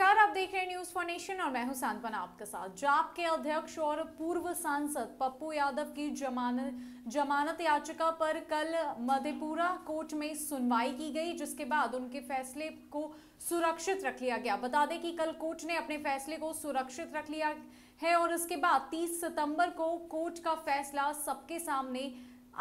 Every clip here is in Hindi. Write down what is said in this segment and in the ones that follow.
नमस्कार आप देख रहे हैं न्यूज फॉर नेशन और मैं हूं सांत्वना आपके साथ जाप के अध्यक्ष और पूर्व सांसद पप्पू यादव की जमानत जमानत याचिका पर कल मधेपुरा कोर्ट में सुनवाई की गई जिसके बाद उनके फैसले को सुरक्षित रख लिया गया बता दें कि कल कोर्ट ने अपने फैसले को सुरक्षित रख लिया है और इसके बाद तीस सितंबर को कोर्ट का फैसला सबके सामने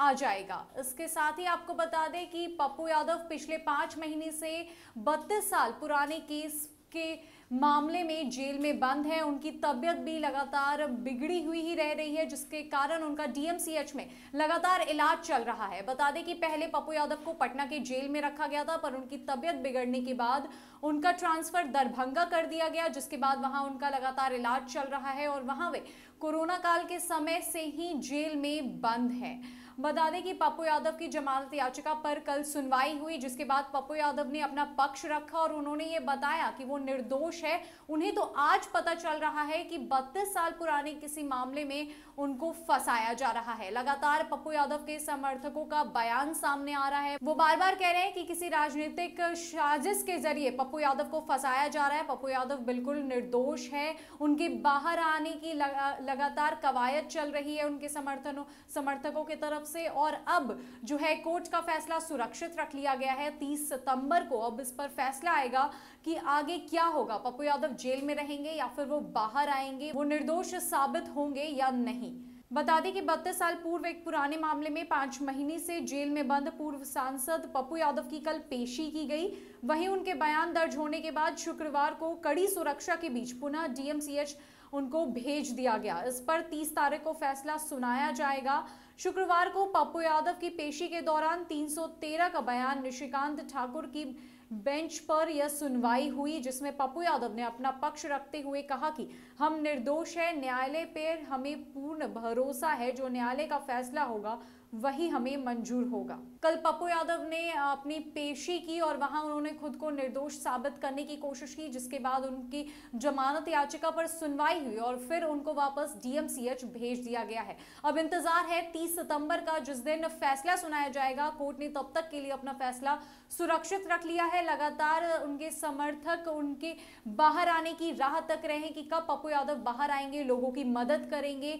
आ जाएगा इसके साथ ही आपको बता दें कि पप्पू यादव पिछले पांच महीने से बत्तीस साल पुराने केस के मामले में जेल में बंद हैं उनकी तबियत भी लगातार बिगड़ी हुई ही रह रही है जिसके कारण उनका डीएमसीएच में लगातार इलाज चल रहा है बता दें कि पहले पप्पू यादव को पटना के जेल में रखा गया था पर उनकी तबियत बिगड़ने के बाद उनका ट्रांसफर दरभंगा कर दिया गया जिसके बाद वहां उनका लगातार इलाज चल रहा है और वहां वे कोरोना काल के समय से ही जेल में बंद हैं बता दें कि पप्पू यादव की जमानत याचिका पर कल सुनवाई हुई जिसके बाद पप्पू यादव ने अपना पक्ष रखा और उन्होंने ये बताया कि वो निर्दोष है उन्हें तो आज पता चल रहा है कि बत्तीस साल पुराने किसी मामले में उनको फंसाया जा रहा है लगातार पप्पू यादव के समर्थकों का बयान सामने आ रहा है वो बार बार कह रहे हैं कि किसी राजनीतिक साजिश के जरिए पप्पू यादव को फंसाया जा रहा है पप्पू यादव बिल्कुल निर्दोष है उनके बाहर आने की लगातार कवायद चल रही है उनके समर्थनों समर्थकों की तरफ से और अब जो है कोर्ट का फैसला सुरक्षित रख लिया गया है तीस सितंबर को अब इस पर फैसला आएगा कि आगे क्या होगा पप्पू यादव जेल में रहेंगे या फिर वो बाहर आएंगे वो निर्दोष साबित होंगे या नहीं बता दें कि बत्तीस साल पूर्व एक पुराने मामले में पांच महीने से जेल में बंद पूर्व सांसद पप्पू यादव की कल पेशी की गई वहीं उनके बयान दर्ज होने के बाद शुक्रवार को कड़ी सुरक्षा के बीच पुनः डीएमसीएच उनको भेज दिया गया इस पर तीस तारीख को फैसला सुनाया जाएगा शुक्रवार को पप्पू यादव की पेशी के दौरान 313 का बयान निशिकांत ठाकुर की बेंच पर यह सुनवाई हुई जिसमें पप्पू यादव ने अपना पक्ष रखते हुए कहा कि हम निर्दोष है न्यायालय पर हमें पूर्ण भरोसा है जो न्यायालय का फैसला होगा वही हमें मंजूर होगा कल पप्पू यादव ने अपनी पेशी की और वहां उन्होंने खुद को निर्दोष साबित करने की कोशिश की जिसके बाद उनकी जमानत याचिका पर सुनवाई हुई और फिर उनको वापस डीएमसीएच भेज दिया गया है अब इंतजार है 30 सितंबर का जिस दिन फैसला सुनाया जाएगा कोर्ट ने तब तक के लिए अपना फैसला सुरक्षित रख लिया है है लगातार उनके समर्थक उनके बाहर आने की राह तक रहे कि कब पप्पू यादव बाहर आएंगे लोगों की मदद करेंगे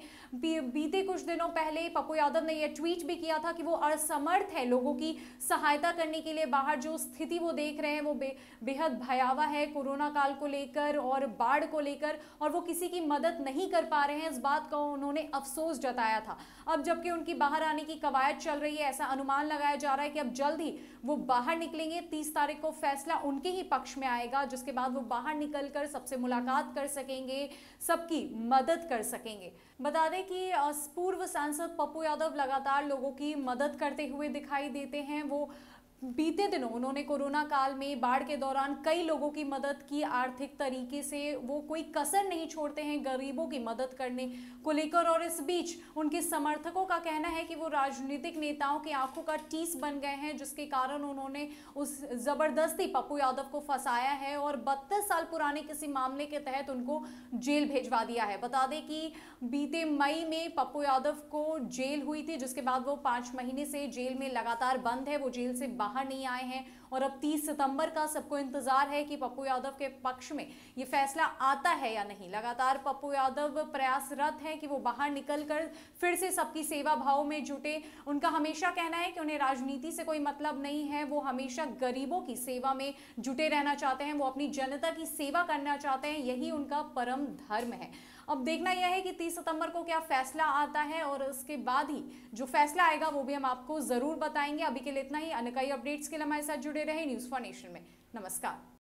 बीते कुछ दिनों पहले पप्पू यादव ने यह ट्वीट भी किया था कि वो असमर्थ है लोगों की सहायता करने के लिए बाहर जो स्थिति वो देख रहे हैं वो बे, बेहद भयावह है कोरोना काल को लेकर और बाढ़ को लेकर और वो किसी की मदद नहीं कर पा रहे हैं इस बात का उन्होंने अफसोस जताया था अब जबकि उनकी बाहर आने की कवायद चल रही है ऐसा अनुमान लगाया जा रहा है कि अब जल्द ही वो बाहर निकलेंगे तीस तारीख को को फैसला उनके ही पक्ष में आएगा जिसके बाद वो बाहर निकलकर सबसे मुलाकात कर सकेंगे सबकी मदद कर सकेंगे बता दें कि पूर्व सांसद पप्पू यादव लगातार लोगों की मदद करते हुए दिखाई देते हैं वो बीते दिनों उन्होंने कोरोना काल में बाढ़ के दौरान कई लोगों की मदद की आर्थिक तरीके से वो कोई कसर नहीं छोड़ते हैं गरीबों की मदद करने को लेकर और इस बीच उनके समर्थकों का कहना है कि वो राजनीतिक नेताओं की आंखों का टीस बन गए हैं जिसके कारण उन्होंने उस ज़बरदस्ती पप्पू यादव को फंसाया है और बत्तीस साल पुराने किसी मामले के तहत उनको जेल भेजवा दिया है बता दें कि बीते मई में पप्पू यादव को जेल हुई थी जिसके बाद वो पाँच महीने से जेल में लगातार बंद है वो जेल से बाहर नहीं आए हैं और अब 30 सितंबर का सबको इंतजार है कि पप्पू यादव के पक्ष में ये फैसला आता है या नहीं लगातार पप्पू यादव प्रयासरत हैं कि वो बाहर निकल कर फिर से सबकी सेवा भाव में जुटे उनका हमेशा कहना है कि उन्हें राजनीति से कोई मतलब नहीं है वो हमेशा गरीबों की सेवा में जुटे रहना चाहते हैं वो अपनी जनता की सेवा करना चाहते हैं यही उनका परम धर्म है अब देखना यह है कि तीस सितंबर को क्या फैसला आता है और उसके बाद ही जो फैसला आएगा वो भी हम आपको जरूर बताएंगे अभी के लिए इतना ही अन्य कई अपडेट्स के लिए हमारे साथ जुड़े रहे न्यूज़ फॉर नेशन में नमस्कार